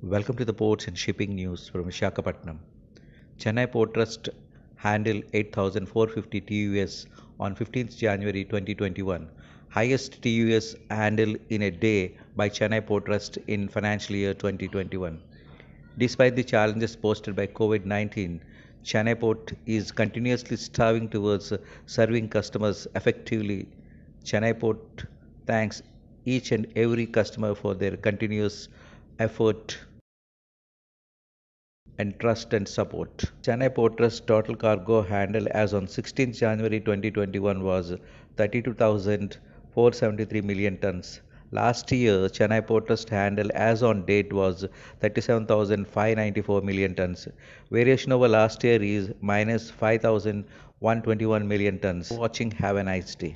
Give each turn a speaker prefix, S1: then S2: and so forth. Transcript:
S1: Welcome to the ports and shipping news from Visakhapatnam. Chennai Port Trust handled 8,450 TUS on 15th January 2021, highest TUS handle in a day by Chennai Port Trust in financial year 2021. Despite the challenges posed by COVID-19, Chennai Port is continuously striving towards serving customers effectively. Chennai Port thanks each and every customer for their continuous effort and trust and support. Chennai Port Trust total cargo handle as on 16 January 2021 was 32,473 million tons. Last year, Chennai Port Trust handle as on date was 37,594 million tons. Variation over last year is minus 5,121 million tons. Watching, have a nice day.